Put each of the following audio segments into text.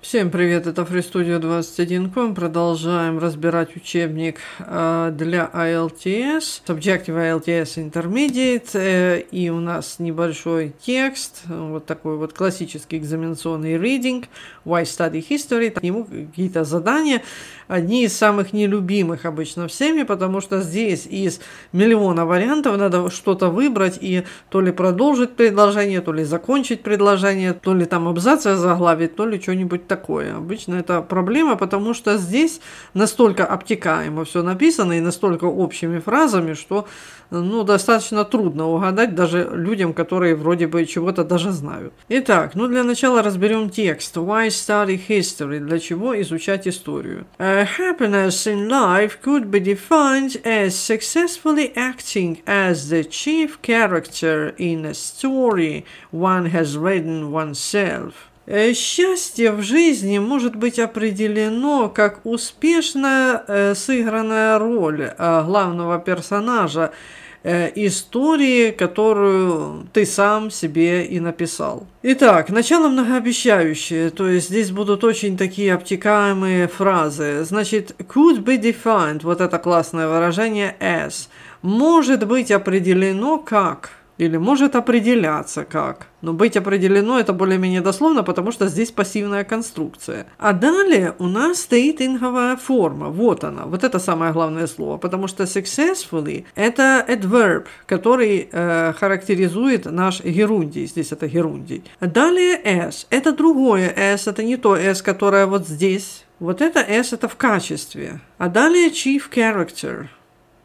Всем привет, это FreeStudio 21.com. Продолжаем разбирать учебник а, для ILTS, Subjective ILTS Intermediate. Э, и у нас небольшой текст, вот такой вот классический экзаменационный reading, Why Study History. К ему какие-то задания, одни из самых нелюбимых обычно всеми, потому что здесь из миллиона вариантов надо что-то выбрать и то ли продолжить предложение, то ли закончить предложение, то ли там абзац заглавить, то ли что-нибудь такое. Обычно это проблема, потому что здесь настолько обтекаемо все написано и настолько общими фразами, что ну, достаточно трудно угадать даже людям, которые вроде бы чего-то даже знают. Итак, ну для начала разберем текст. Why study history? Для чего изучать историю? A happiness in life could be defined as successfully acting as the chief character in a story one has written oneself. Э, счастье в жизни может быть определено как успешная э, сыгранная роль э, главного персонажа истории, которую ты сам себе и написал. Итак, начало многообещающее, то есть здесь будут очень такие обтекаемые фразы. Значит, could be defined, вот это классное выражение as, может быть определено как – или может определяться как. Но быть определено это более-менее дословно, потому что здесь пассивная конструкция. А далее у нас стоит инговая форма. Вот она. Вот это самое главное слово. Потому что successfully – это adverb, который э, характеризует наш герундий. Здесь это герундий. Далее s. Это другое s. Это не то s, которое вот здесь. Вот это s – это в качестве. А далее chief character –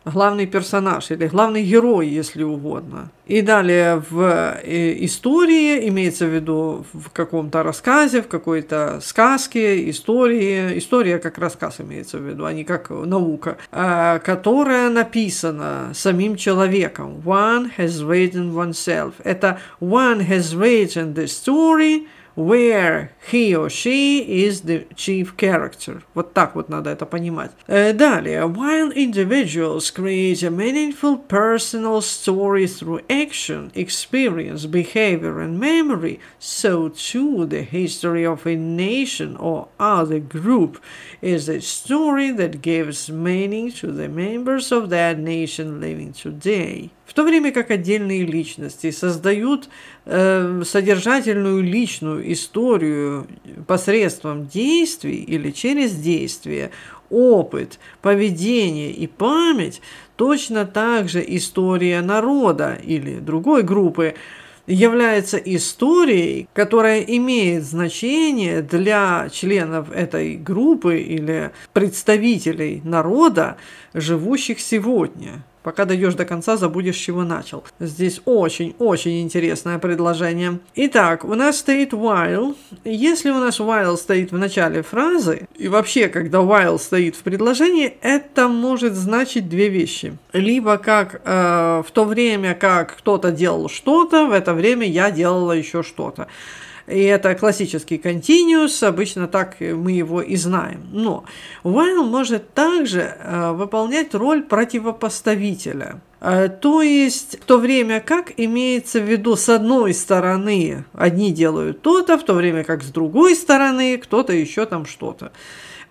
главный персонаж или главный герой, если угодно. И далее в э, истории, имеется в виду в каком-то рассказе, в какой-то сказке, истории, история как рассказ имеется в виду, а не как наука, э, которая написана самим человеком. One has written oneself. Это one has written the story – where he or she is the chief character. Вот так вот надо это понимать. Э, далее. While individuals create a meaningful personal story through action, experience, behavior and memory, so too the history of a nation or other group is a story that gives meaning to the members of that nation living today. в то время как отдельные личности создают э, содержательную личную историю посредством действий или через действия, опыт, поведение и память, точно так же история народа или другой группы является историей, которая имеет значение для членов этой группы или представителей народа, живущих сегодня. Пока дойдешь до конца, забудешь, чего начал. Здесь очень-очень интересное предложение. Итак, у нас стоит while. Если у нас while стоит в начале фразы, и вообще, когда while стоит в предложении, это может значить две вещи. Либо как э, в то время, как кто-то делал что-то, в это время я делала еще что-то. И это классический continuous, обычно так мы его и знаем. Но while может также э, выполнять роль противопоставителя. Э, то есть в то время как имеется в виду с одной стороны одни делают то-то, в то время как с другой стороны кто-то еще там что-то.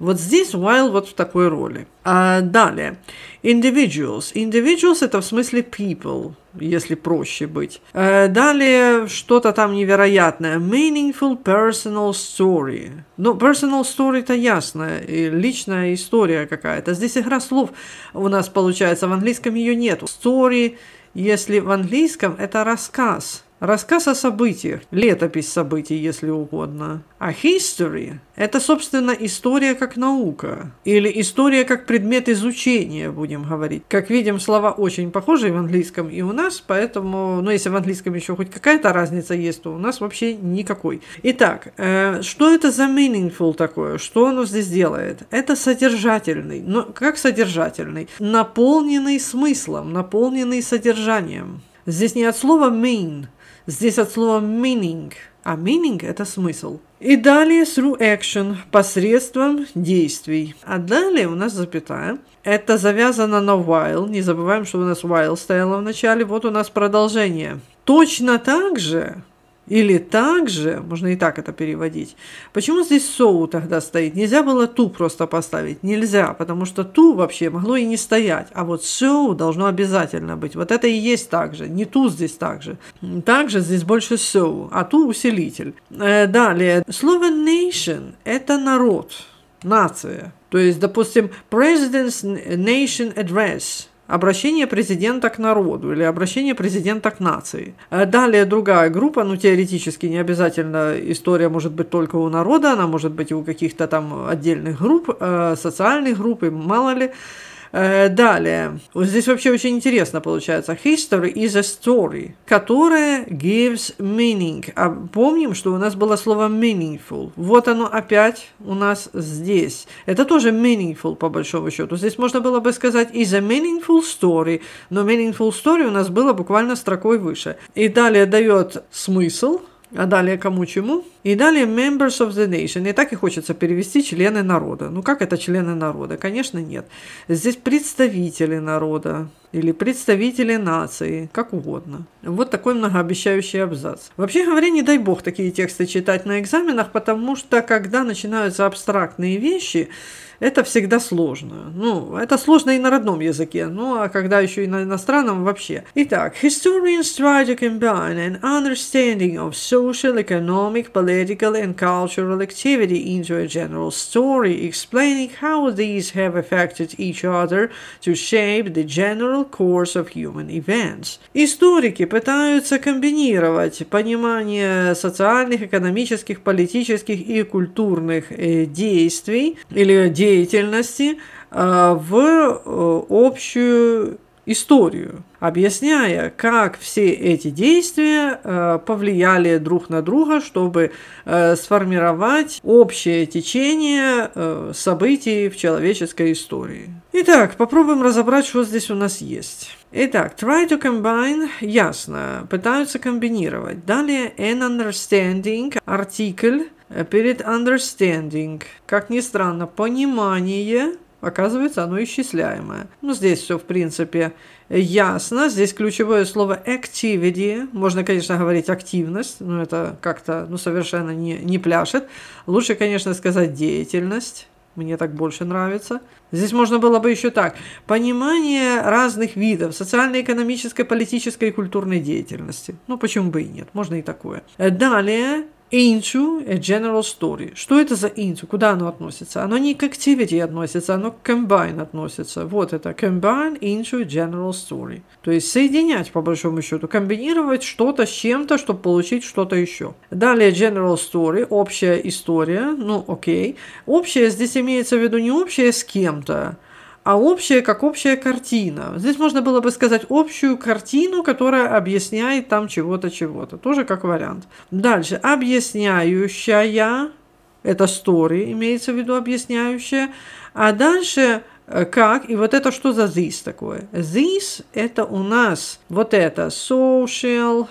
Вот здесь while вот в такой роли. А далее. Individuals. Individuals – это в смысле people, если проще быть. А далее что-то там невероятное. Meaningful personal story. Ну, personal story – это ясно, и личная история какая-то. Здесь игра слов у нас получается, в английском ее нету Story, если в английском, это рассказ. Рассказ о событиях, летопись событий, если угодно. А history – это, собственно, история как наука. Или история как предмет изучения, будем говорить. Как видим, слова очень похожи в английском и у нас, поэтому, ну, если в английском еще хоть какая-то разница есть, то у нас вообще никакой. Итак, э, что это за meaningful такое? Что оно здесь делает? Это содержательный. Но как содержательный? Наполненный смыслом, наполненный содержанием. Здесь не от слова mean – Здесь от слова meaning, а meaning – это смысл. И далее through action, посредством действий. А далее у нас запятая. Это завязано на while. Не забываем, что у нас while стояло в начале. Вот у нас продолжение. Точно так же или также, можно и так это переводить. Почему здесь соу тогда стоит? Нельзя было ту просто поставить. Нельзя, потому что ту вообще могло и не стоять. А вот соу должно обязательно быть. Вот это и есть также. Не ту здесь также. Также здесь больше соу, а ту усилитель. Э, далее. Слово nation – это народ, нация. То есть, допустим, President's Nation Address – обращение президента к народу или обращение президента к нации. Э, далее другая группа, ну теоретически не обязательно история может быть только у народа, она может быть у каких-то там отдельных групп, э, социальных групп и мало ли. Э, далее. Вот здесь вообще очень интересно получается. History is a story, которая gives meaning. А помним, что у нас было слово meaningful. Вот оно опять у нас здесь. Это тоже meaningful, по большому счету. Здесь можно было бы сказать is a meaningful story, но meaningful story у нас было буквально строкой выше. И далее дает смысл – а далее кому чему. И далее members of the nation. И так и хочется перевести члены народа. Ну как это члены народа? Конечно, нет. Здесь представители народа или представители нации, как угодно. Вот такой многообещающий абзац. Вообще говоря, не дай бог такие тексты читать на экзаменах, потому что когда начинаются абстрактные вещи, это всегда сложно. Ну, это сложно и на родном языке, ну, а когда еще и на иностранном вообще. Итак, historians try to combine an understanding of social, economic, political and cultural activity into a general story, explaining how these have affected each other to shape the general parallel course of human events. Историки пытаются комбинировать понимание социальных, экономических, политических и культурных э, действий или деятельности э, в э, общую историю, объясняя, как все эти действия э, повлияли друг на друга, чтобы э, сформировать общее течение э, событий в человеческой истории. Итак, попробуем разобрать, что здесь у нас есть. Итак, try to combine, ясно, пытаются комбинировать. Далее an understanding, артикль, э, перед understanding. Как ни странно, понимание – Оказывается, оно исчисляемое. Ну, здесь все, в принципе, ясно. Здесь ключевое слово activity. Можно, конечно, говорить активность, но это как-то ну, совершенно не, не пляшет. Лучше, конечно, сказать деятельность. Мне так больше нравится. Здесь можно было бы еще так. Понимание разных видов социально-экономической, политической и культурной деятельности. Ну, почему бы и нет? Можно и такое. Далее into a э, general story. Что это за into? Куда оно относится? Оно не к activity относится, оно к combine относится. Вот это combine into a general story. То есть соединять, по большому счету, комбинировать что-то с чем-то, чтобы получить что-то еще. Далее general story, общая история. Ну, окей. Общая здесь имеется в виду не общая с кем-то, а общая как общая картина. Здесь можно было бы сказать общую картину, которая объясняет там чего-то, чего-то. Тоже как вариант. Дальше. Объясняющая. Это story, имеется в виду объясняющая. А дальше Э, как, и вот это что за this такое? This – это у нас вот это social,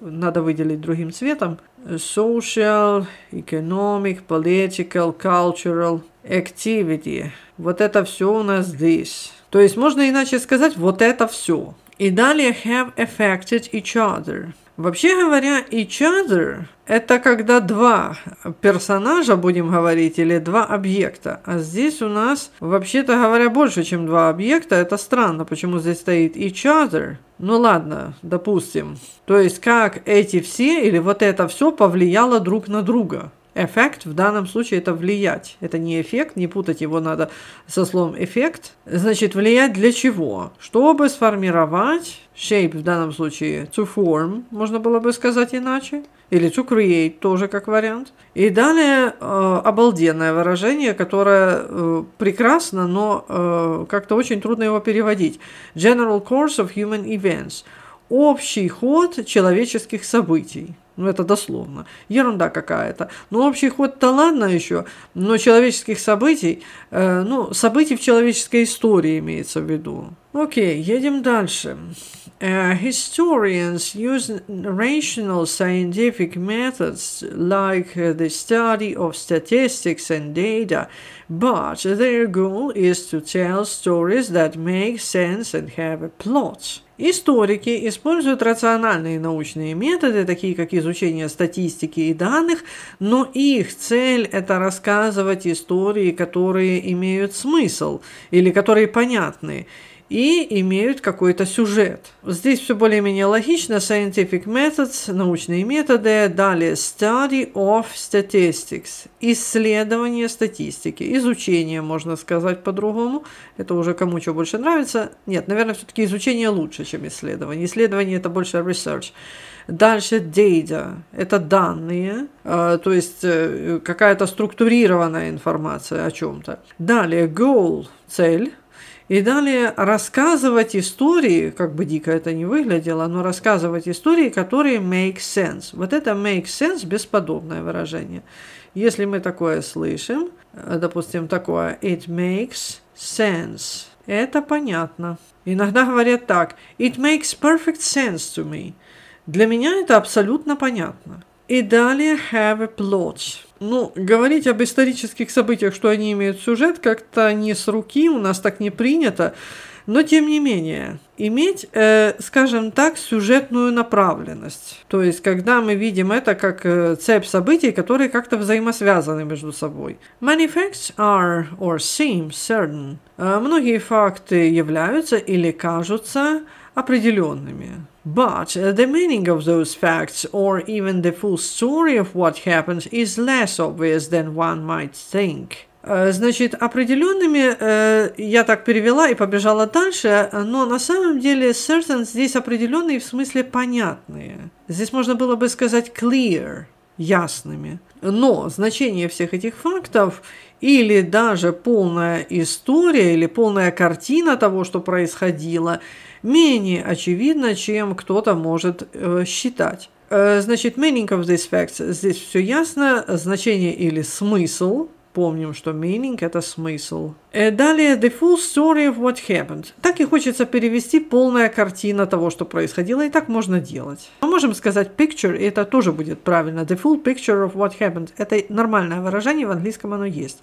надо выделить другим цветом, social, economic, political, cultural activity. Вот это все у нас this. То есть можно иначе сказать вот это все. И далее have affected each other – Вообще говоря, each other – это когда два персонажа, будем говорить, или два объекта. А здесь у нас, вообще-то говоря, больше, чем два объекта. Это странно, почему здесь стоит each other. Ну ладно, допустим. То есть, как эти все или вот это все повлияло друг на друга эффект в данном случае это влиять. Это не эффект, не путать его надо со словом эффект. Значит, влиять для чего? Чтобы сформировать shape в данном случае to form, можно было бы сказать иначе, или to create тоже как вариант. И далее э, обалденное выражение, которое э, прекрасно, но э, как-то очень трудно его переводить. General course of human events. Общий ход человеческих событий. Ну, это дословно. Ерунда какая-то. Но ну, общий ход-то ладно еще, но человеческих событий, э, ну, событий в человеческой истории имеется в виду. Окей, едем дальше. Uh, historians use rational scientific methods like uh, the study of statistics and data, but their goal is to tell stories that make sense and have a plot. Историки используют рациональные научные методы, такие как изучение статистики и данных, но их цель – это рассказывать истории, которые имеют смысл или которые понятны и имеют какой-то сюжет. Здесь все более-менее логично. Scientific methods, научные методы. Далее study of statistics, исследование статистики, изучение, можно сказать по-другому. Это уже кому что больше нравится. Нет, наверное, все-таки изучение лучше, чем исследование. Исследование это больше research. Дальше data – это данные, э, то есть э, какая-то структурированная информация о чем-то. Далее goal – цель – и далее рассказывать истории, как бы дико это не выглядело, но рассказывать истории, которые make sense. Вот это make sense – бесподобное выражение. Если мы такое слышим, э, допустим, такое «it makes sense», это понятно. Иногда говорят так «it makes perfect sense to me». Для меня это абсолютно понятно. И далее «have a plot». Ну, говорить об исторических событиях, что они имеют сюжет, как-то не с руки, у нас так не принято. Но тем не менее, иметь, э, скажем так, сюжетную направленность. То есть, когда мы видим это как э, цепь событий, которые как-то взаимосвязаны между собой. Many facts are or seem certain. Э, многие факты являются или кажутся определенными. But the meaning of those facts, or even the full story of what happened, is less obvious than one might think. Э, значит, определенными э, я так перевела и побежала дальше, но на самом деле certain здесь определенные в смысле понятные. Здесь можно было бы сказать clear, ясными. Но значение всех этих фактов или даже полная история или полная картина того, что происходило – менее очевидно, чем кто-то может э, считать. Э, значит, meaning of these facts. Здесь все ясно. Значение или смысл помним, что meaning – это смысл. Э, далее, the full story of what happened. Так и хочется перевести полная картина того, что происходило, и так можно делать. Мы можем сказать picture, и это тоже будет правильно. The full picture of what happened. Это нормальное выражение, в английском оно есть.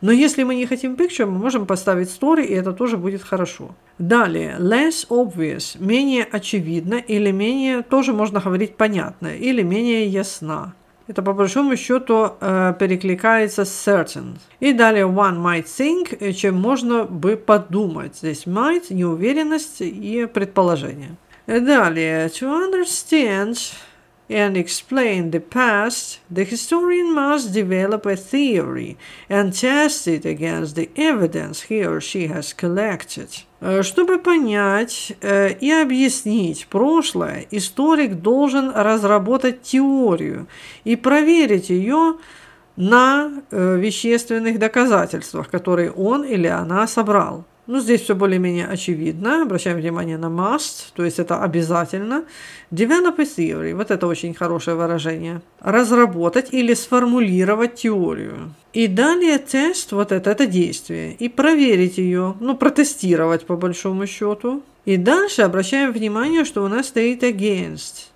Но если мы не хотим picture, мы можем поставить story, и это тоже будет хорошо. Далее, less obvious, менее очевидно или менее, тоже можно говорить понятно, или менее ясно. Это по большому счету перекликается с certain. И далее one might think, чем можно бы подумать. Здесь might, неуверенность и предположение. И далее, to understand and explain the past, the historian must develop a theory and test it against the evidence he or she has collected. Э, чтобы понять э, и объяснить прошлое, историк должен разработать теорию и проверить ее на э, вещественных доказательствах, которые он или она собрал. Ну, здесь все более-менее очевидно. Обращаем внимание на must, то есть это обязательно. Develop a theory. Вот это очень хорошее выражение. Разработать или сформулировать теорию. И далее тест, вот это, это действие. И проверить ее, ну, протестировать по большому счету. И дальше обращаем внимание, что у нас стоит against.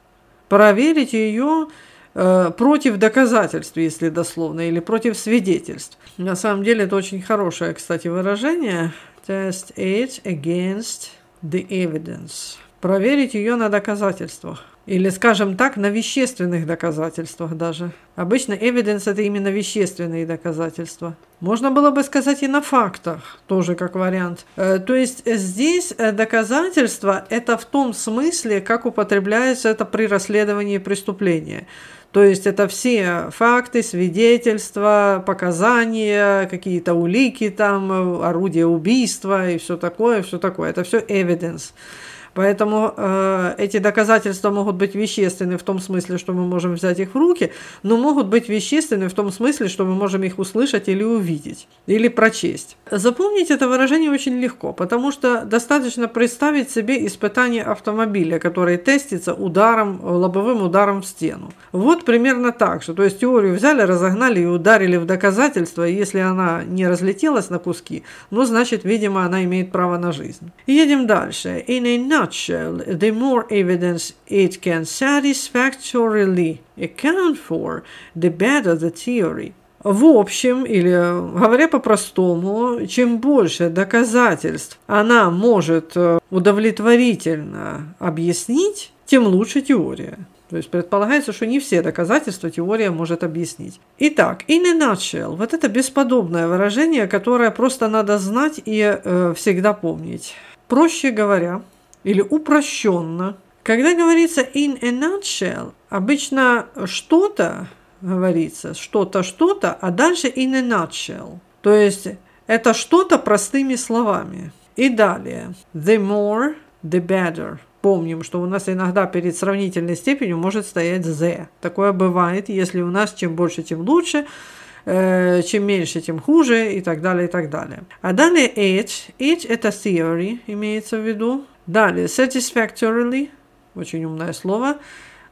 Проверить ее э, против доказательств, если дословно, или против свидетельств. На самом деле это очень хорошее, кстати, выражение – Test it against the evidence. Проверить ее на доказательствах. Или, скажем так, на вещественных доказательствах даже. Обычно evidence – это именно вещественные доказательства. Можно было бы сказать и на фактах, тоже как вариант. Э, то есть здесь э, доказательства – это в том смысле, как употребляется это при расследовании преступления – то есть это все факты, свидетельства, показания, какие-то улики там, орудия убийства и все такое, все такое. Это все evidence. Поэтому э, эти доказательства могут быть вещественны в том смысле, что мы можем взять их в руки, но могут быть вещественны в том смысле, что мы можем их услышать или увидеть, или прочесть. Запомнить это выражение очень легко, потому что достаточно представить себе испытание автомобиля, который тестится ударом, лобовым ударом в стену. Вот примерно так же. То есть теорию взяли, разогнали и ударили в доказательство, и если она не разлетелась на куски, ну, значит, видимо, она имеет право на жизнь. Едем дальше. In a nutshell, the more evidence it can satisfactorily account for, the better the theory. В общем, или говоря по-простому, чем больше доказательств она может э, удовлетворительно объяснить, тем лучше теория. То есть предполагается, что не все доказательства теория может объяснить. Итак, in a nutshell, вот это бесподобное выражение, которое просто надо знать и э, всегда помнить. Проще говоря, или упрощенно. Когда говорится in a nutshell, обычно что-то говорится, что-то, что-то, а дальше in a nutshell. То есть это что-то простыми словами. И далее. The more, the better. Помним, что у нас иногда перед сравнительной степенью может стоять the. Такое бывает, если у нас чем больше, тем лучше, э, чем меньше, тем хуже и так далее, и так далее. А далее age. Age – это theory, имеется в виду. Далее, satisfactorily, очень умное слово.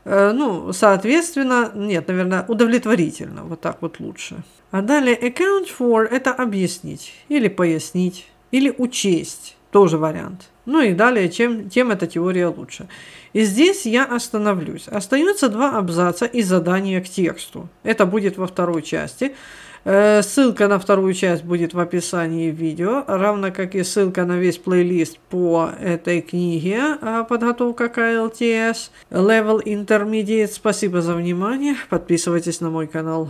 Э, ну, соответственно, нет, наверное, удовлетворительно, вот так вот лучше. А далее account for – это объяснить или пояснить, или учесть, тоже вариант. Ну и далее, чем, тем эта теория лучше. И здесь я остановлюсь. Остается два абзаца и задание к тексту. Это будет во второй части. Э, ссылка на вторую часть будет в описании видео, равно как и ссылка на весь плейлист по этой книге а, «Подготовка к АЛТС, Level Intermediate. Спасибо за внимание. Подписывайтесь на мой канал.